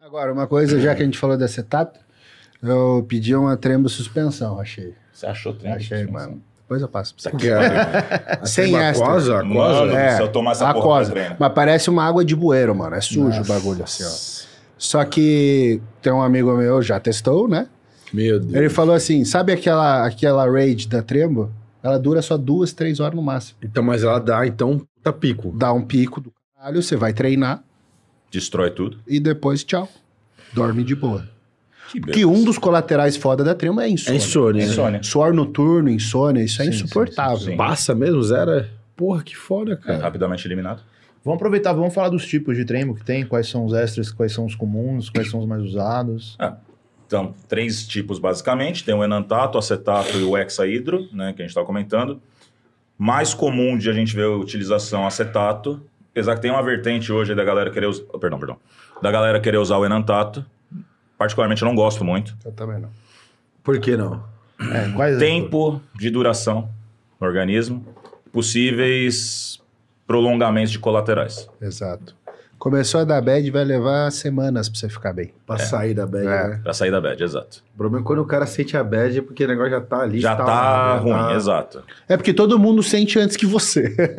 Agora, uma coisa, já que a gente falou da acetato, eu pedi uma trembo suspensão, achei. Você achou trembo? Achei, mano. Depois eu passo pra Aqui, é, Sem essa. A Mano, é, se eu tomar essa a coisa. Tá Mas parece uma água de bueiro, mano. É sujo Nossa. o bagulho assim, ó. Só que tem um amigo meu, já testou, né? Meu Deus. Ele falou assim, sabe aquela, aquela rage da Trembo? Ela dura só duas, três horas no máximo. Então, mas ela dá, então, tá pico. Dá um pico do caralho, você vai treinar. Destrói tudo. E depois, tchau. Dorme de boa. Que, que um dos colaterais foda da trema é insônia. É insônia. Né? insônia. Suor noturno, insônia, isso é sim, é insuportável. Sim, sim, Passa mesmo, zero. É- Porra, que foda, é, cara. É rapidamente eliminado. Vamos aproveitar, vamos falar dos tipos de treino que tem, quais são os extras, quais são os comuns, quais são os mais usados. Ah, então, três tipos basicamente: tem o enantato, o acetato e o hexahidro, né, que a gente estava tá comentando. Mais comum de a gente ver a utilização acetato, apesar que tem uma vertente hoje da galera querer usar. Oh, perdão, perdão. Da galera querer usar o enantato. Particularmente eu não gosto muito. Eu também não. Por que não? É, Tempo é de duração no organismo, possíveis prolongamentos de colaterais. Exato. Começou a dar bad, vai levar semanas pra você ficar bem. Pra é. sair da bad, é. né? Pra sair da bad, exato. O problema é quando o cara sente a bad, é porque o negócio já tá ali. Já tá, tá ruim, já tá... exato. É porque todo mundo sente antes que você.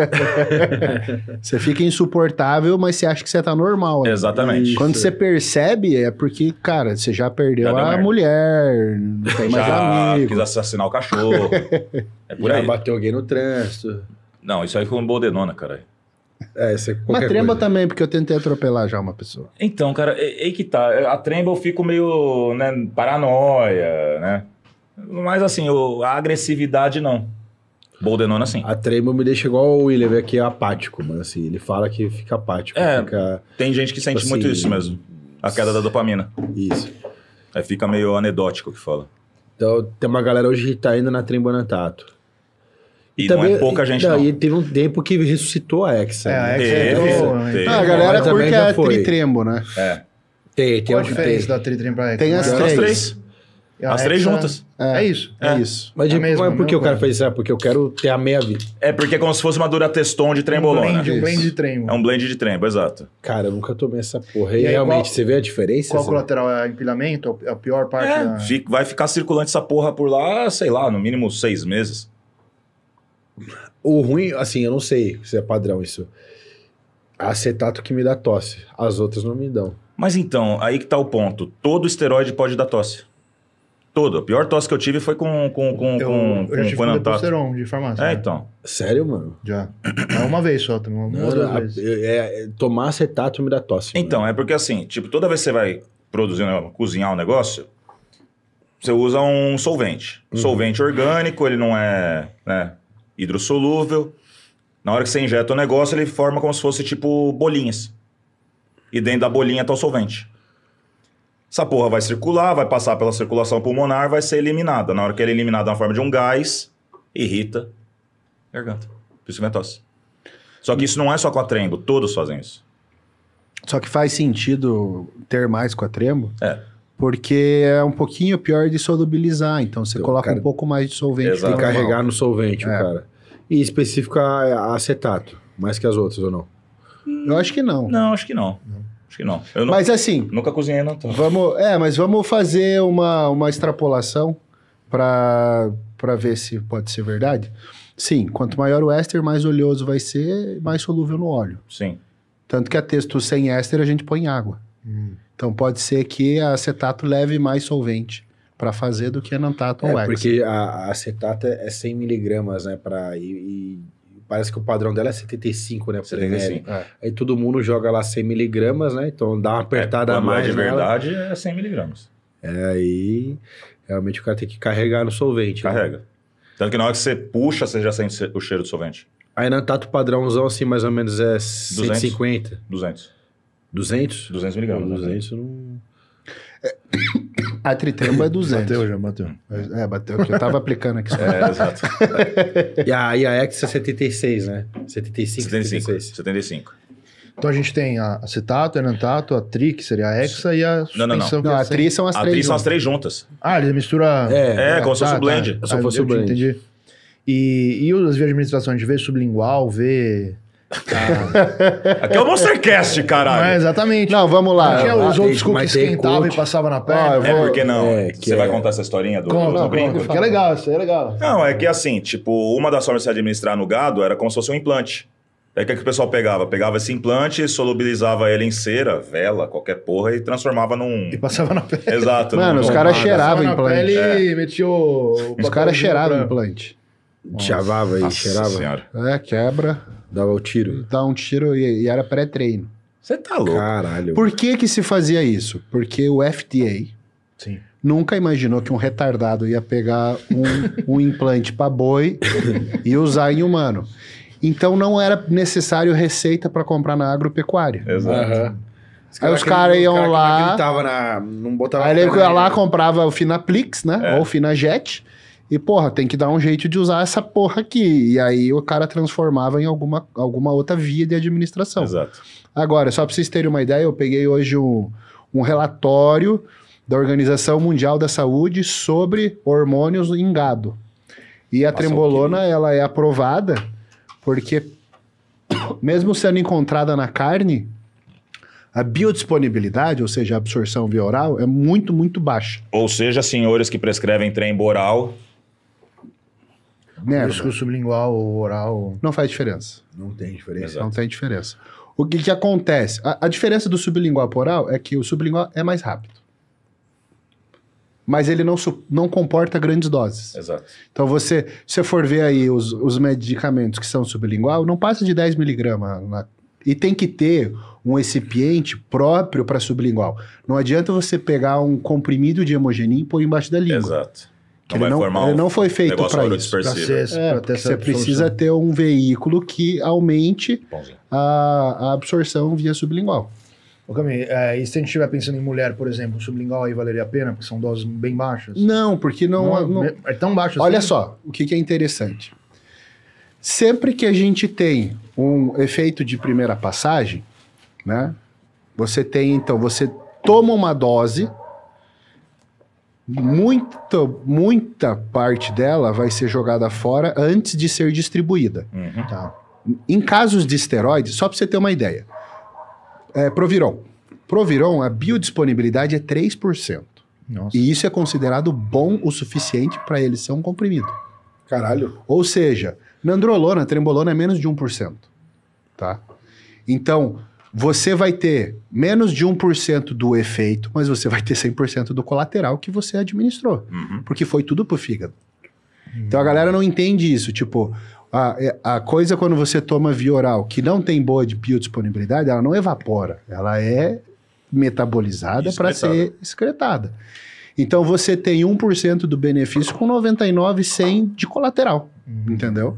você fica insuportável, mas você acha que você tá normal. Né? Exatamente. E quando Isso. você percebe, é porque, cara, você já perdeu já a merda. mulher, não tem mais já amigo. quis assassinar o cachorro. é por já aí. bateu alguém no trânsito. Não, isso aí foi um bodenona, caralho. É, isso é Mas tremba coisa. também, porque eu tentei atropelar já uma pessoa. Então, cara, aí é, é que tá. É, a tremba eu fico meio, né, paranoia, né? Mas assim, a agressividade não. Boldenona, assim. A tremba me deixa igual o William, que é apático, mano. Assim, ele fala que fica apático. É, fica, tem gente que tipo sente assim, muito isso mesmo. A queda da dopamina. Isso. Aí fica meio anedótico que fala. Então, tem uma galera hoje que tá indo na tremba Tato. E também, não é pouca gente, não. não. E teve um tempo que ressuscitou a Hexa. É, a né? Hexa né? entrou. É, é, a galera curte a Tritrembo, né? É. Tem, tem Qual a diferença da Tritrembo pra Hexa? Tem as três. As três, as três juntas. É, é isso. É, é, isso. Mas é mesmo, por é que eu quero fazer isso? É porque eu quero ter a meia vida. É porque é como se fosse uma dura teston de trembolona. Um blend, um blend de trembo. É um blend de trembo, exato. Cara, eu nunca tomei essa porra. E, e aí, realmente, qual, você vê a diferença? Qual assim? colateral é empilhamento? É a pior parte? É, da... vai ficar circulante essa porra por lá, sei lá, no mínimo seis meses. O ruim, assim, eu não sei se é padrão isso. Acetato que me dá tosse, as outras não me dão. Mas então, aí que tá o ponto. Todo esteroide pode dar tosse. Todo. A pior tosse que eu tive foi com com com eu, com, eu já tive com de farmácia. É, né? então. Sério, mano? Já. é uma vez só, uma não, É, é, tomar acetato me dá tosse. Então, mano. é porque assim, tipo, toda vez que você vai produzir, né, cozinhar um negócio, você usa um solvente. Uhum. Solvente orgânico, ele não é, né, hidrossolúvel. Na hora que você injeta o negócio, ele forma como se fosse tipo bolinhas. E dentro da bolinha tá o solvente. Essa porra vai circular, vai passar pela circulação pulmonar, vai ser eliminada. Na hora que ele é eliminado, na é forma de um gás, irrita a garganta. Por isso que é tosse. Só que isso não é só com a trembo, todos fazem isso. Só que faz sentido ter mais com a trembo? É porque é um pouquinho pior de solubilizar. Então você então, coloca cara, um pouco mais de solvente. Tem E carregar no solvente, é. cara. E a acetato, mais que as outras ou não? Hum, eu acho que não. Não, acho que não. Acho que não. Eu mas nunca, assim. Nunca cozinhei, não. Tô. Então. Vamos, é, mas vamos fazer uma, uma extrapolação para ver se pode ser verdade. Sim, quanto maior o éster, mais oleoso vai ser, mais solúvel no óleo. Sim. Tanto que a texto sem éster a gente põe água. Hum. Então pode ser que a acetato leve mais solvente para fazer do que enantato é, ou hexa. Porque a, acetato é 100 miligramas, né? Pra, e, e parece que o padrão dela é 75, né? 75, é. Aí todo mundo joga lá 100 miligramas, né? Então dá uma apertada é, a mais. É de verdade nela. é 100 miligramas. É, aí realmente o cara tem que carregar no solvente. Né? Carrega. Né? Tanto que na hora que você puxa, você já sente o cheiro do solvente. Aí nantato padrãozão, assim, mais ou menos é 150. 200. 200. 200? 200 miligramas. 200 né? não... É, a Tritemba é 200. Bateu já, bateu. É, é bateu, eu tava aplicando aqui. é, exato. e a, e a X é 76, né? 75, 75 76. 75. Então a gente tem a acetato, a enantato, a tri, que seria a hexa, e a suspensão. Não, não, não. não é a tri são as a três. A tri são as três juntas. Ah, eles misturam. É, é, é como se tá, fosse o tá. blend. Se fosse o ah, blend. entendi. E, e as vias de administração, a gente vê sublingual, vê ah. Aqui é o Monstercast, caralho. Não é exatamente. Não, vamos lá. É os ah, outros cookies esquentavam e passavam na perna. Ah, é, vou... É porque não. É, que Você é... vai contar essa historinha do, conta, do não, brinco? Conta, que é legal, isso aí é legal. Não, é que assim, tipo, uma das formas de se administrar no gado era como se fosse um implante. É o que, é que o pessoal pegava? Pegava esse implante, solubilizava ele em cera, vela, qualquer porra, e transformava num. E passava na pele. Exato. Mano, os caras cheiravam implante. Pele, é. Os caras cheiravam implante. Chavava e cheirava. Senhora. É, quebra. Dava o tiro. Dá um tiro e, e era pré-treino. Você tá louco. Caralho. Por que que se fazia isso? Porque o FDA Sim. nunca imaginou que um retardado ia pegar um, um implante para boi e usar em humano. Então não era necessário receita para comprar na agropecuária. Exato. Aí os caras iam cara lá. Que não, na, não botava aí ele ia lá, comprava o Finaplix, né? É. Ou o Finajet. E, porra, tem que dar um jeito de usar essa porra aqui. E aí o cara transformava em alguma, alguma outra via de administração. Exato. Agora, só para vocês terem uma ideia, eu peguei hoje um, um relatório da Organização Mundial da Saúde sobre hormônios em gado. E a trembolona, ela é aprovada porque, mesmo sendo encontrada na carne, a biodisponibilidade, ou seja, a absorção via oral, é muito, muito baixa. Ou seja, senhores que prescrevem trem oral Merda. O discurso ou oral. Não faz diferença. Não tem diferença. Exato. Não tem diferença. O que, que acontece? A, a diferença do sublingual para oral é que o sublingual é mais rápido. Mas ele não, não comporta grandes doses. Exato. Então, você, se você for ver aí os, os medicamentos que são sublingual, não passa de 10 miligramas. e tem que ter um recipiente próprio para sublingual. Não adianta você pegar um comprimido de hemogenin e pôr embaixo da língua. Exato. Não ele, não, ele não foi feito para isso. Pra ser, é, pra ter você precisa ter um veículo que aumente a, a, absorção via sublingual. Ô Camille, é, e se a gente estiver pensando em mulher, por exemplo, sublingual aí valeria a pena, porque são doses bem baixas? Não, porque não... não é, é, tão baixo Olha assim? só, o que, que é interessante. Sempre que a gente tem um efeito de primeira passagem, né? Você tem, então, você toma uma dose Muita, muita parte dela vai ser jogada fora antes de ser distribuída. Uhum. Tá? Em casos de esteroides, só para você ter uma ideia, é, Proviron. Proviron, a biodisponibilidade é 3%. Nossa. E isso é considerado bom o suficiente para ele ser um comprimido. Caralho. Ou seja, nandrolona, trembolona é menos de 1%. Tá? Então, você vai ter menos de 1% do efeito, mas você vai ter 100% do colateral que você administrou. Uhum. Porque foi tudo pro fígado. Uhum. Então a galera não entende isso. Tipo, a, é, a, coisa quando você toma via oral que não tem boa de biodisponibilidade, ela não evapora, ela é metabolizada para ser excretada. Então você tem 1% do benefício com 99, 100 de colateral, uhum. entendeu?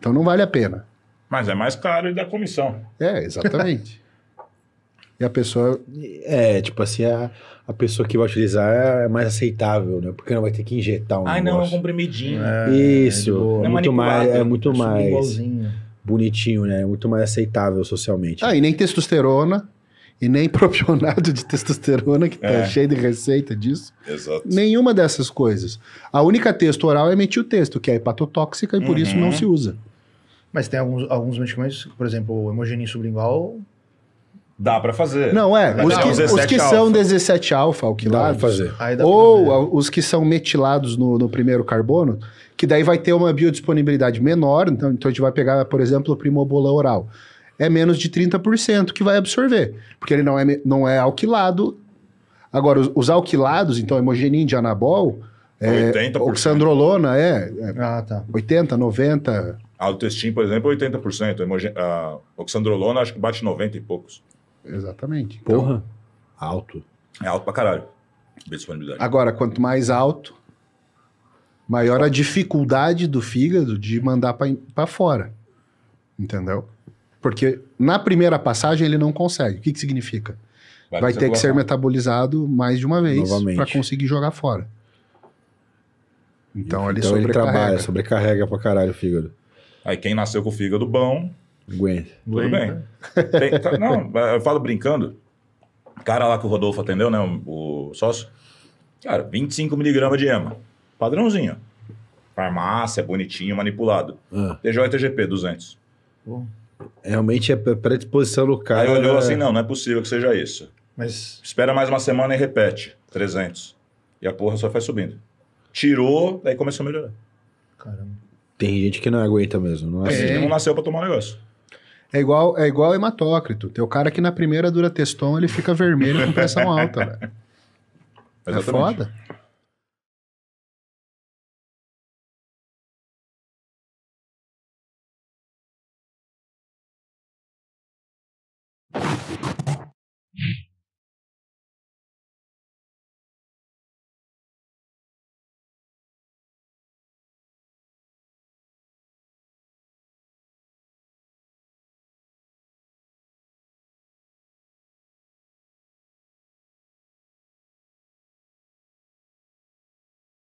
Então não vale a pena. Mas é mais caro e da comissão. É, exatamente. e a pessoa. É, tipo assim, a, a pessoa que vai utilizar é, é mais aceitável, né? Porque não vai ter que injetar um. Ah, não, é um comprimidinho. É, é Isso. É, é muito mais. É muito é mais. Bonitinho, né? Muito mais aceitável socialmente. Ah, e nem testosterona. E nem propionato de testosterona, que tá é. cheio de receita disso. Exato. Nenhuma dessas coisas. A única texto oral é metil texto, que é hepatotóxica e por uhum. isso não uhum. se usa. Mas tem alguns, alguns medicamentos, por exemplo, o hemogenin sublingual. Dá para fazer. Não, é. Os que, os que, são 17 alfa alquilados, fazer. ou fazer. os que são metilados no, no, primeiro carbono, que daí vai ter uma biodisponibilidade menor. Então, então a gente vai pegar, por exemplo, o primobolan oral. É menos de 30% que vai absorver, porque ele não é, não é alquilado. Agora, os, os alquilados, então hemogenin de anabol, é, oxandrolona, é, é ah, tá. 80, 90%. A autoestima, por exemplo, 80%. É a oxandrolona acho que bate 90 e poucos. Exatamente. Então, Porra. alto. É alto pra caralho. Disponibilidade. Agora, quanto mais alto, maior a dificuldade do fígado de mandar para fora. Entendeu? Porque na primeira passagem ele não consegue. O que, que significa? Vai, Vai ter que ser metabolizado mais de uma vez para conseguir jogar fora. Então, ele, então, sobrecarrega. ele trabalha, sobrecarrega pra caralho o fígado. Aí quem nasceu com o fígado bom. Aguenta. Tudo bem. Tem, tá, não, eu falo brincando. O cara lá que o Rodolfo atendeu, né? O, o sócio. Cara, 25 miligramas de ema. Padrãozinho. Farmácia, bonitinho, manipulado. Ah. TJ e TGP, 200. Bom. Realmente é predisposição do cara. Aí olhou né? assim: não, não é possível que seja isso. Mas. Espera mais uma semana e repete: 300. E a porra só vai subindo. Tirou, daí começou a melhorar. Caramba. Tem gente que não aguenta mesmo. Não, é. É. Assim. não nasceu pra tomar um negócio. É igual, é igual hematócrito. Tem o cara que na primeira dura testom ele fica vermelho com pressão alta, É foda.